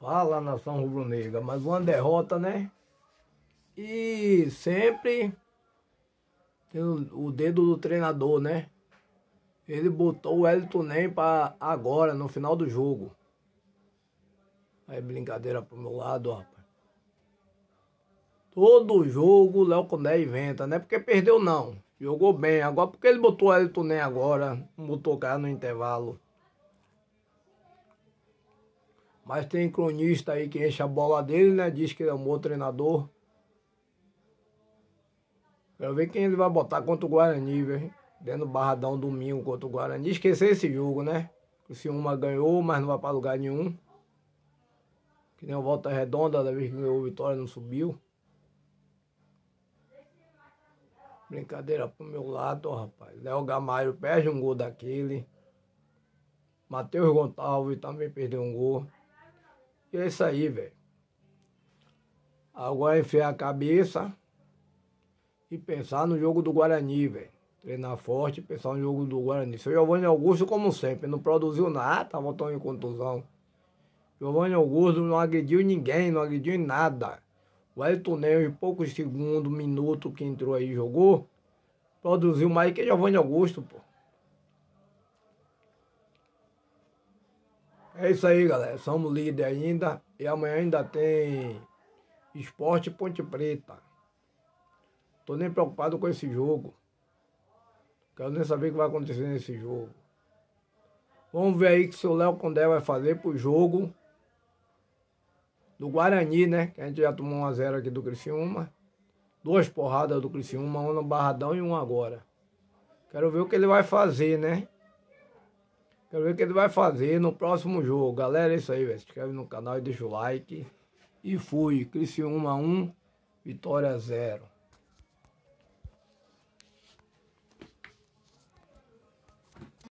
Fala nação rubro-negra, mas uma derrota, né? E sempre tendo o dedo do treinador, né? Ele botou o Elton Nem para agora, no final do jogo. Aí brincadeira pro meu lado, rapaz. Todo jogo o Léo Condé inventa, né? Porque perdeu não. Jogou bem. Agora porque ele botou o Elton Nem agora, botou o cara no intervalo. Mas tem cronista aí que enche a bola dele, né? Diz que ele é um bom treinador. Quero ver quem ele vai botar contra o Guarani, velho. Dentro do Barradão domingo contra o Guarani. Esquecer esse jogo, né? O Ciúma ganhou, mas não vai para lugar nenhum. Que nem o Volta Redonda, da vez que ganhou vitória, não subiu. Brincadeira pro meu lado, ó, rapaz. Léo Gamalho perde um gol daquele. Matheus Gonçalves também perdeu um gol. E é isso aí, velho. Agora enfiar a cabeça e pensar no jogo do Guarani, velho. Treinar forte e pensar no jogo do Guarani. Seu Giovanni Augusto, como sempre, não produziu nada, voltou em contusão. Giovanni Augusto não agrediu ninguém, não agrediu em nada. O Elton Neu, em poucos segundos, minuto que entrou aí e jogou, produziu mais que Giovanni Augusto, pô. É isso aí, galera. Somos líder ainda. E amanhã ainda tem Esporte Ponte Preta. Tô nem preocupado com esse jogo. Quero nem saber o que vai acontecer nesse jogo. Vamos ver aí o que o seu Léo Condé vai fazer pro jogo do Guarani, né? Que a gente já tomou 1x0 aqui do Criciúma. Duas porradas do Criciúma, uma no Barradão e uma agora. Quero ver o que ele vai fazer, né? Quero ver o que ele vai fazer no próximo jogo. Galera, é isso aí, velho. Se inscreve no canal e deixa o like. E fui. Cris 1 a 1, Vitória 0.